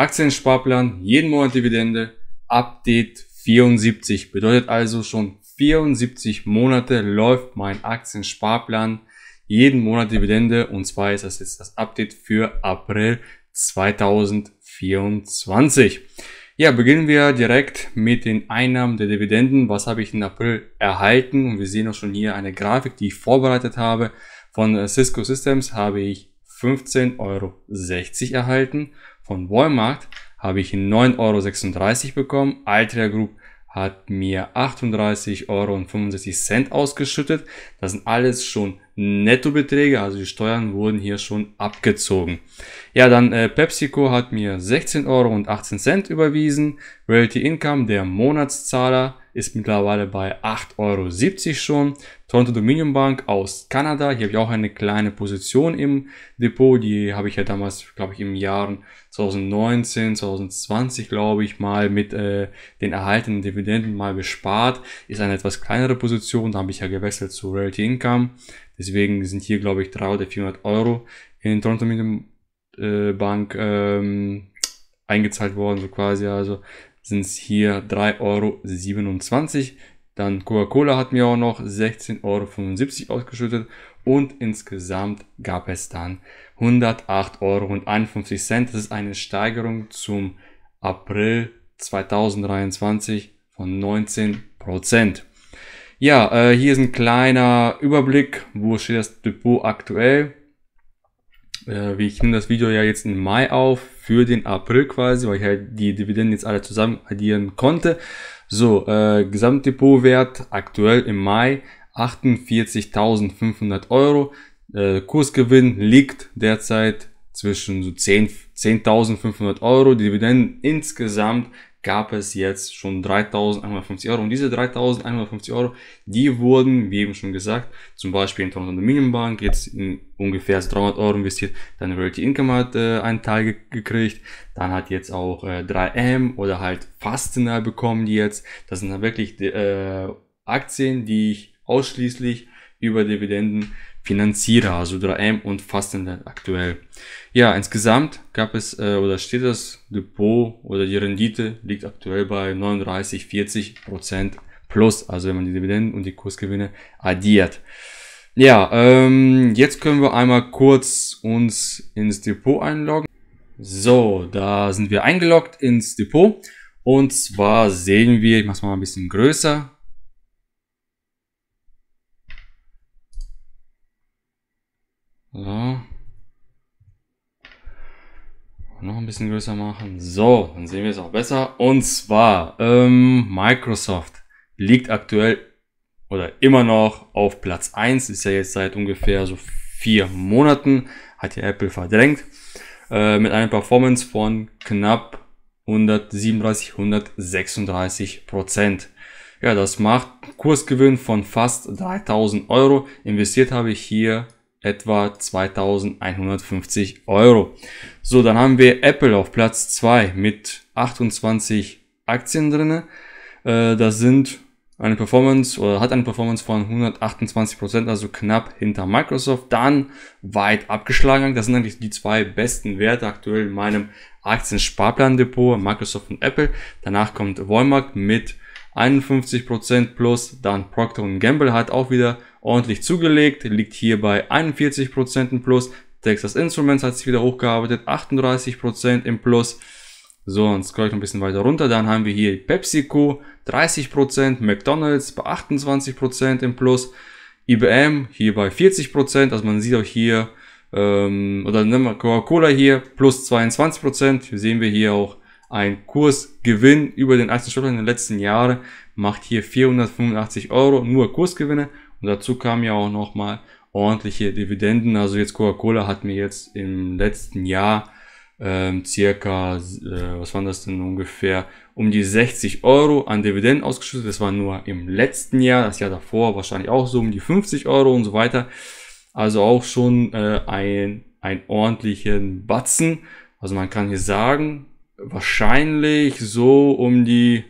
Aktiensparplan, jeden Monat Dividende, Update 74. Bedeutet also schon 74 Monate läuft mein Aktiensparplan, jeden Monat Dividende und zwar ist das jetzt das Update für April 2024. Ja, beginnen wir direkt mit den Einnahmen der Dividenden. Was habe ich im April erhalten? Und wir sehen auch schon hier eine Grafik, die ich vorbereitet habe. Von Cisco Systems habe ich 15,60 Euro erhalten von Walmart habe ich 9,36 Euro bekommen. Altria Group hat mir 38,65 Euro ausgeschüttet. Das sind alles schon Nettobeträge, also die Steuern wurden hier schon abgezogen. Ja, dann äh, PepsiCo hat mir 16,18 Euro überwiesen. Realty Income, der Monatszahler, ist mittlerweile bei 8,70 Euro schon. Toronto Dominion Bank aus Kanada, hier habe ich auch eine kleine Position im Depot, die habe ich ja damals, glaube ich, im Jahr 2019, 2020, glaube ich, mal mit äh, den erhaltenen Dividenden mal bespart. Ist eine etwas kleinere Position, da habe ich ja gewechselt zu Realty Income. Deswegen sind hier, glaube ich, 300 oder 400 Euro in Toronto Dominion äh, Bank ähm, eingezahlt worden, so quasi. Also sind es hier 3,27 Euro. Dann Coca-Cola hat mir auch noch 16,75 Euro ausgeschüttet und insgesamt gab es dann 108,51 Euro. Das ist eine Steigerung zum April 2023 von 19 Prozent. Ja, äh, hier ist ein kleiner Überblick, wo steht das Depot aktuell. Äh, wie ich nehmen das Video ja jetzt im Mai auf, für den April quasi, weil ich halt die Dividenden jetzt alle zusammen addieren konnte. So, äh, Gesamtdepotwert aktuell im Mai 48.500 Euro. Äh, Kursgewinn liegt derzeit zwischen so 10.500 10 Euro. Die Dividenden insgesamt gab es jetzt schon 3.150 Euro. Und diese 3.150 Euro, die wurden, wie eben schon gesagt, zum Beispiel in Toronto Dominion Bank jetzt in ungefähr 300 Euro investiert, dann Realty Income hat äh, einen Teil ge gekriegt, dann hat jetzt auch äh, 3M oder halt Fastener bekommen die jetzt. Das sind dann halt wirklich äh, Aktien, die ich ausschließlich über Dividenden Finanzierer, also 3M und Fastende aktuell. Ja, insgesamt gab es äh, oder steht das Depot oder die Rendite liegt aktuell bei 39, 40 Prozent plus, also wenn man die Dividenden und die Kursgewinne addiert. Ja, ähm, jetzt können wir einmal kurz uns ins Depot einloggen. So, da sind wir eingeloggt ins Depot. Und zwar sehen wir, ich mache es mal ein bisschen größer, So. Noch ein bisschen größer machen. So, dann sehen wir es auch besser. Und zwar, ähm, Microsoft liegt aktuell oder immer noch auf Platz 1. Ist ja jetzt seit ungefähr so vier Monaten. Hat ja Apple verdrängt. Äh, mit einer Performance von knapp 137, 136 Prozent. Ja, das macht Kursgewinn von fast 3000 Euro. Investiert habe ich hier etwa 2150 Euro. So, dann haben wir Apple auf Platz 2 mit 28 Aktien drin. Äh, das sind eine Performance oder hat eine Performance von 128 Prozent, also knapp hinter Microsoft. Dann weit abgeschlagen. Das sind eigentlich die zwei besten Werte aktuell in meinem Aktiensparplan-Depot, Microsoft und Apple. Danach kommt Walmart mit 51 Prozent plus. Dann Procter Gamble hat auch wieder ordentlich zugelegt, liegt hier bei 41% im Plus. Texas Instruments hat sich wieder hochgearbeitet, 38% im Plus. So, und scroll ich noch ein bisschen weiter runter. Dann haben wir hier PepsiCo 30%, McDonalds bei 28% im Plus, IBM hier bei 40%. Also man sieht auch hier, ähm, oder nehmen wir Coca-Cola hier plus 22%. sehen wir hier auch ein Kursgewinn über den Aktienstopp in den letzten Jahren. Macht hier 485 Euro, nur Kursgewinne. Und dazu kamen ja auch nochmal ordentliche Dividenden. Also jetzt Coca-Cola hat mir jetzt im letzten Jahr ähm, circa, äh, was waren das denn ungefähr, um die 60 Euro an Dividenden ausgeschüttet. Das war nur im letzten Jahr, das Jahr davor wahrscheinlich auch so um die 50 Euro und so weiter. Also auch schon äh, ein, ein ordentlichen Batzen. Also man kann hier sagen, wahrscheinlich so um die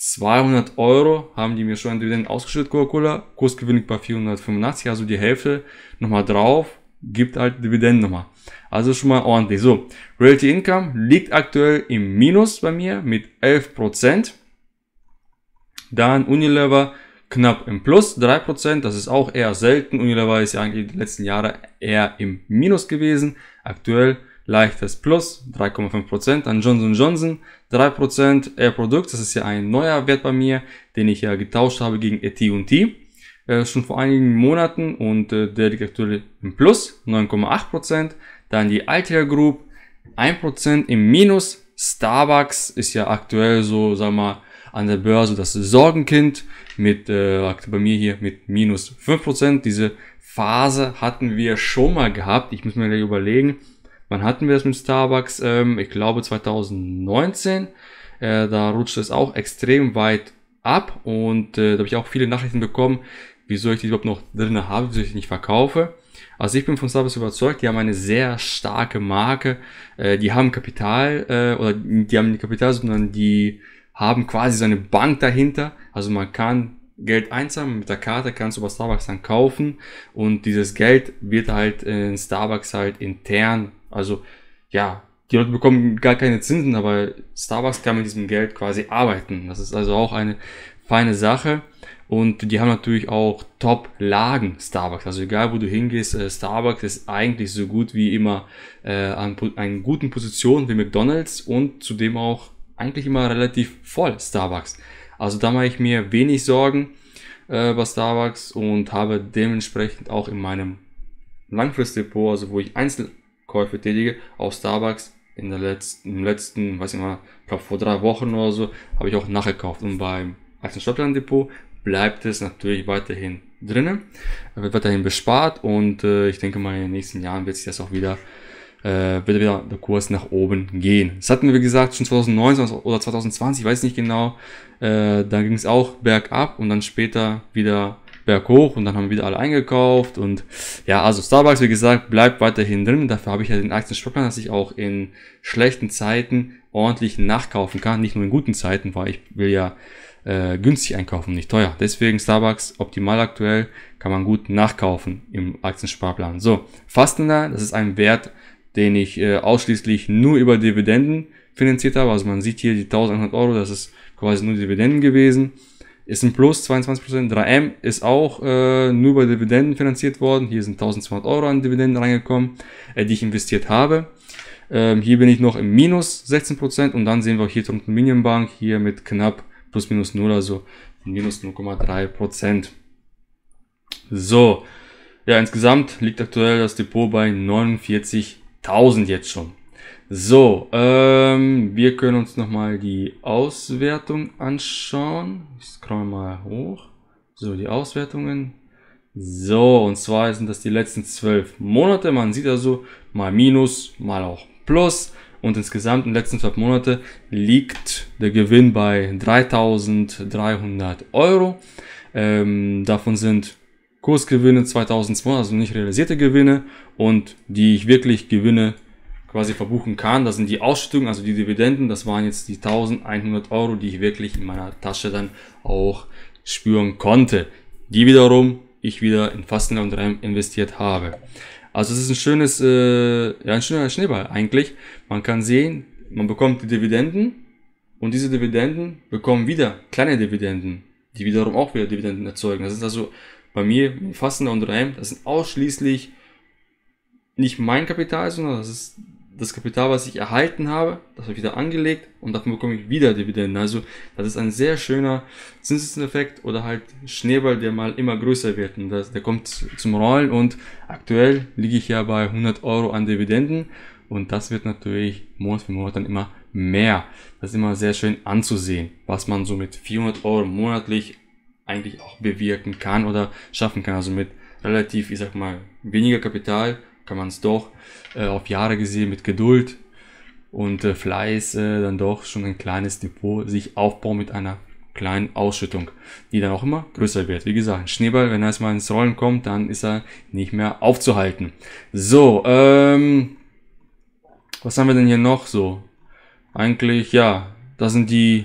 200 Euro haben die mir schon an Dividenden ausgeschüttet, Coca-Cola. Kursgewinn bei 485, also die Hälfte nochmal drauf, gibt halt Dividenden nochmal. Also schon mal ordentlich. So, Realty Income liegt aktuell im Minus bei mir mit 11%. Dann Unilever knapp im Plus, 3%. Das ist auch eher selten. Unilever ist ja eigentlich die letzten Jahre eher im Minus gewesen. Aktuell leichtes Plus 3,5%, an Johnson Johnson 3% Air Products, das ist ja ein neuer Wert bei mir, den ich ja getauscht habe gegen AT&T e äh, schon vor einigen Monaten und äh, der liegt aktuell im Plus 9,8%, dann die Altair Group 1% im Minus, Starbucks ist ja aktuell so, sag mal, an der Börse das Sorgenkind mit, äh, bei mir hier mit minus 5%. Diese Phase hatten wir schon mal gehabt. Ich muss mir gleich überlegen, Wann hatten wir das mit Starbucks? Ähm, ich glaube 2019. Äh, da rutscht es auch extrem weit ab und äh, da habe ich auch viele Nachrichten bekommen, wieso ich die überhaupt noch drin habe, wieso ich die nicht verkaufe. Also ich bin von Starbucks überzeugt, die haben eine sehr starke Marke, äh, die haben Kapital äh, oder die haben nicht Kapital, sondern die haben quasi so eine Bank dahinter. Also man kann Geld einsammeln, mit der Karte kannst du bei Starbucks dann kaufen und dieses Geld wird halt äh, in Starbucks halt intern also ja, die Leute bekommen gar keine Zinsen, aber Starbucks kann mit diesem Geld quasi arbeiten. Das ist also auch eine feine Sache. Und die haben natürlich auch Top-Lagen Starbucks. Also egal, wo du hingehst, äh, Starbucks ist eigentlich so gut wie immer äh, an, an guten Positionen wie McDonald's und zudem auch eigentlich immer relativ voll Starbucks. Also da mache ich mir wenig Sorgen äh, bei Starbucks und habe dementsprechend auch in meinem Langfristdepot, also wo ich Einzel Käufe tätige. Auf Starbucks in der letzten, im letzten, weiß ich mal, vor drei Wochen oder so, habe ich auch nachgekauft. Und beim Aktien Schottland Depot bleibt es natürlich weiterhin drinnen, wird weiterhin bespart und äh, ich denke mal in den nächsten Jahren wird sich das auch wieder äh, wird wieder der Kurs nach oben gehen. Das hatten wir gesagt schon 2019 oder 2020, ich weiß nicht genau. Äh, dann ging es auch bergab und dann später wieder berghoch und dann haben wir wieder alle eingekauft und ja, also Starbucks, wie gesagt, bleibt weiterhin drin. Dafür habe ich ja den aktien Aktiensparplan, dass ich auch in schlechten Zeiten ordentlich nachkaufen kann, nicht nur in guten Zeiten, weil ich will ja äh, günstig einkaufen, nicht teuer. Deswegen Starbucks optimal aktuell, kann man gut nachkaufen im Aktiensparplan. So, Fastener, das ist ein Wert, den ich äh, ausschließlich nur über Dividenden finanziert habe. Also man sieht hier die 1100 Euro, das ist quasi nur Dividenden gewesen ist ein Plus, 22%. 3M ist auch äh, nur bei Dividenden finanziert worden. Hier sind 1200 Euro an Dividenden reingekommen, äh, die ich investiert habe. Ähm, hier bin ich noch im Minus 16% und dann sehen wir auch hier Trumpton Minion Bank hier mit knapp plus minus 0, also minus 0,3%. So, ja, insgesamt liegt aktuell das Depot bei 49.000 jetzt schon. So, ähm, wir können uns nochmal die Auswertung anschauen. Ich scroll mal hoch. So, die Auswertungen. So, und zwar sind das die letzten zwölf Monate. Man sieht also mal Minus, mal auch Plus. Und insgesamt in den letzten zwölf Monate liegt der Gewinn bei 3300 Euro. Ähm, davon sind Kursgewinne 2200, also nicht realisierte Gewinne. Und die ich wirklich gewinne quasi verbuchen kann. Das sind die Ausschüttungen, also die Dividenden. Das waren jetzt die 1100 Euro, die ich wirklich in meiner Tasche dann auch spüren konnte. Die wiederum ich wieder in Fastenland investiert habe. Also es ist ein schönes, äh, ja, ein schöner Schneeball eigentlich. Man kann sehen, man bekommt die Dividenden und diese Dividenden bekommen wieder kleine Dividenden, die wiederum auch wieder Dividenden erzeugen. Das ist also bei mir Fasten und Reim, das sind ausschließlich nicht mein Kapital, sondern das ist das Kapital, was ich erhalten habe, das habe ich wieder angelegt und davon bekomme ich wieder Dividenden. Also das ist ein sehr schöner Zinseszinseffekt oder halt Schneeball, der mal immer größer wird. Und das, der kommt zum Rollen und aktuell liege ich ja bei 100 Euro an Dividenden und das wird natürlich Monat für Monat dann immer mehr. Das ist immer sehr schön anzusehen, was man so mit 400 Euro monatlich eigentlich auch bewirken kann oder schaffen kann. Also mit relativ, ich sag mal, weniger Kapital kann man es doch äh, auf Jahre gesehen mit Geduld und äh, Fleiß äh, dann doch schon ein kleines Depot sich aufbauen mit einer kleinen Ausschüttung, die dann auch immer größer wird. Wie gesagt, Schneeball, wenn er erstmal ins Rollen kommt, dann ist er nicht mehr aufzuhalten. So, ähm, was haben wir denn hier noch so? Eigentlich, ja, das sind die,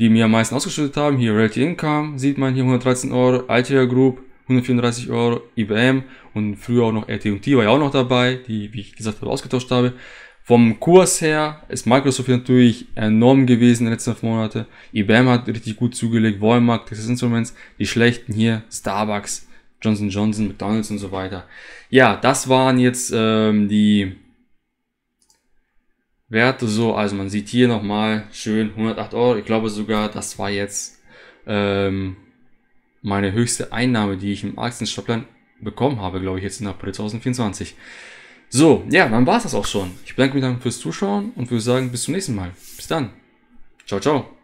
die mir am meisten ausgeschüttet haben. Hier Realty Income sieht man hier 113 Euro, Altria Group 134 Euro, IBM e und früher auch noch RT&T war ja auch noch dabei, die, wie ich gesagt habe, ausgetauscht habe. Vom Kurs her ist Microsoft natürlich enorm gewesen in den letzten Monaten. IBM e hat richtig gut zugelegt, Walmart, Texas Instruments, die schlechten hier, Starbucks, Johnson Johnson, McDonalds und so weiter. Ja, das waren jetzt ähm, die Werte so. Also man sieht hier nochmal schön 108 Euro. Ich glaube sogar, das war jetzt ähm, meine höchste Einnahme, die ich im Aktiensparplan bekommen habe, glaube ich, jetzt in April 2024. So, ja, dann war es das auch schon. Ich bedanke mich dann fürs Zuschauen und würde sagen, bis zum nächsten Mal. Bis dann. Ciao, ciao.